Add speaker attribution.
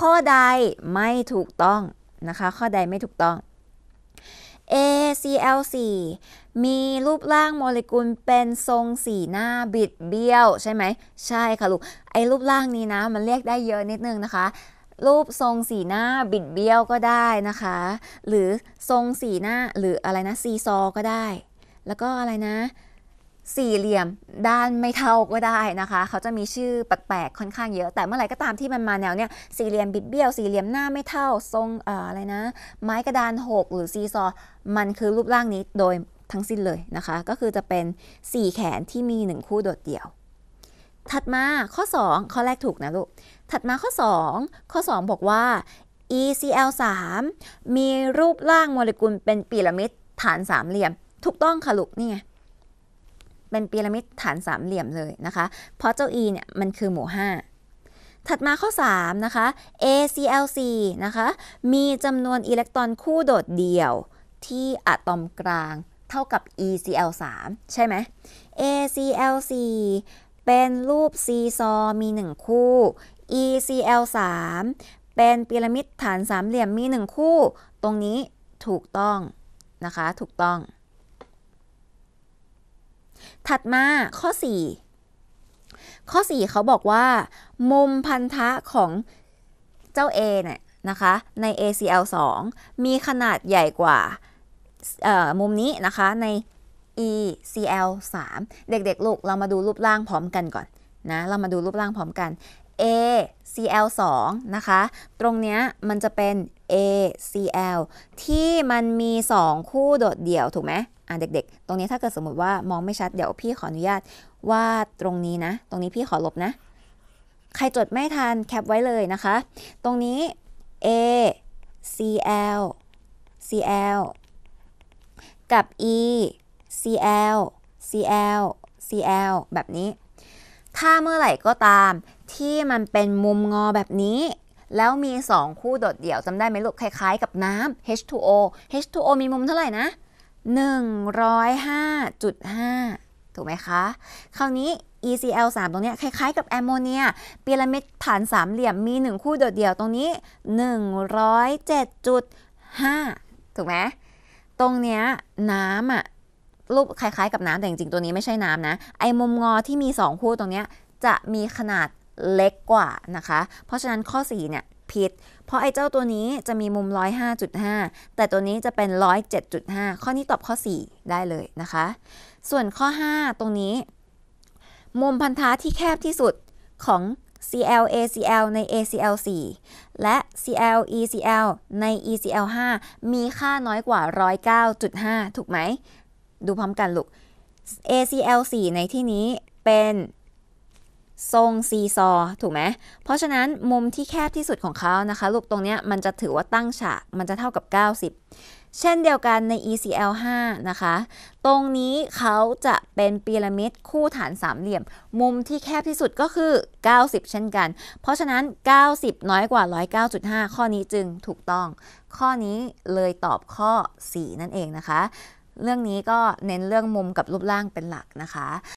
Speaker 1: ข้อใดไม่ถูกต้องนะคะ ข้อใดไม่ถูกต้อง ACL4 มีรูปร่างโมเลกุลเป็นทรงสีหน้าบิดเบี้ยว ใช่ไหมใช่ค่ะลูกไอ้รูปร่างนี้นะ มันเรียกได้เยอะนิดนึงนะคะ รูปทรงสีหน้าบิดเบี้ยวก็ได้นะคะ หรือทรงสีหน้า หรืออะไรนะซีซอก็ได้แล้วก็อะไรนะสี่เหลี่ยมด้านไม่เท่าก็ได้นะคะ เขาจะมีชื่อแปลกๆค่อนข้างเยอะแต่เมื่อไหร่ก็ตามที่มันมาแนวเนี้ยสี่เหลี่ยมบิดเบี้ยว สี่เหลี่ยมหน้าไม่เท่าทรงออะไรนะ ไม้กระดานหกหรือซีซอ มันคือรูปร่างนี้โดยทั้งสิ้นเลยนะคะ ก็คือจะเป็น 4 แขนที่มี 1 คู่โดดเดี่ยว ถัดมาข้อ 2 ข้อแรกถูกนะลูก ถัดมาข้อ 2 ข้อ 2บอกว่า ECL3 มีรูปร่างโมเลกุลเป็นปีระมิดฐานสามเหลี่ยมถูกต้องค่ะลูกนี่ไงเป็นพีระมิดฐานสามเหลี่ยมเลยนะคะ เพราะเจ้า e เนี่ยมันคือหมู่ 5 ถัดมาข้อ 3 นะคะ ACLC นะคะ มีจำนวนอิเล็กตรอนคู่โดดเดี่ยวที่อะตอมกลางเท่ากับ ECL3 ใช่ไหม ACLC เป็นรูปซีซอมี 1 คู่ ECL3 เป็นพีระมิดฐานสามเหลี่ยมมี 1 คู่ ตรงนี้ถูกต้องนะคะ ถูกต้องถัดมาข้อ 4 ข้อ 4 เขาบอกว่า มุมพันธะของเจ้า A เนี่ยนะคะใน ACL 2 มีขนาดใหญ่กว่ามุมนี้นะคะ ใน ECL 3 เด็กๆลูกเรามาดูรูปร่างพร้อมกันก่อนนะเรามาดูรูปร่างพร้อมกัน ACL 2นะคะตรงเนี้ยมันจะเป็น ACL ที่มันมี 2 คู่โดดเดี่ยว ถูกไหมอ่ะเด็กๆ ตรงนี้ถ้าเกิดสมมติว่ามองไม่ชัดเดี๋ยวพี่ขออนุญาตวาดตรงนี้นะ ตรงนี้พี่ขอลบนะ ใครจดไม่ทันแคปไว้เลยนะคะ ตรงนี้ A C L C L กับ E C L C L C L แบบนี้ถ้าเมื่อไหร่ก็ตามที่มันเป็นมุมงอแบบนี้ แล้วมี 2 คู่โดดเดี่ยวจำได้ไหมลูกคล้ายๆ กับน้ำ H2O H2O มีมุมเท่าไหร่นะ105.5 ถูกไหมคะ คราวนี้ ECl 3 ตรงนี้คล้ายๆกับแอมโมเนียพีระมิดฐานสามเหลี่ยมมี 1 คู่โดดเดี่ยวตรงนี้ 107.5 ถูกไหมตรงเนี้ยน้ำอะรูปคล้ายๆกับน้ำแต่จริง ๆ ตัวนี้ไม่ใช่น้ำนะไอมุมงอที่มี 2 คู่ตรงเนี้ยจะมีขนาดเล็กกว่านะคะ เพราะฉะนั้นข้อ4เนี่ยผิดเพราะไอ้เจ้าตัวนี้จะมีมุม105.5แต่ตัวนี้จะเป็น107.5 ข้อนี้ตอบข้อ 4 ได้เลยนะคะ ส่วนข้อ5ตรงนี้มุมพันธะที่แคบที่สุดของ CL ACL ใน ACL 4และ CL ECL ใน ECL 5มีค่าน้อยกว่า 109.5 ถูกไหม ดูพร้อมกันลูก ACL 4ในที่นี้เป็นทรงซีซอ ถูกไหมเพราะฉะนั้นมุมที่แคบที่สุดของเขานะคะลูกตรงนี้มันจะถือว่าตั้งฉากมันจะเท่ากับ 90 เช่นเดียวกันใน ECL 5นะคะ ตรงนี้เขาจะเป็นพีระมิดคู่ฐานสามเหลี่ยม มุมที่แคบที่สุดก็คือ 90 เช่นกัน เพราะฉะนั้น 90 น้อยกว่า 109.5ข้อนี้จึงถูกต้อง ข้อนี้เลยตอบข้อ 4 นั่นเองนะคะ เรื่องนี้ก็เน้นเรื่องมุมกับรูปร่างเป็นหลักนะคะ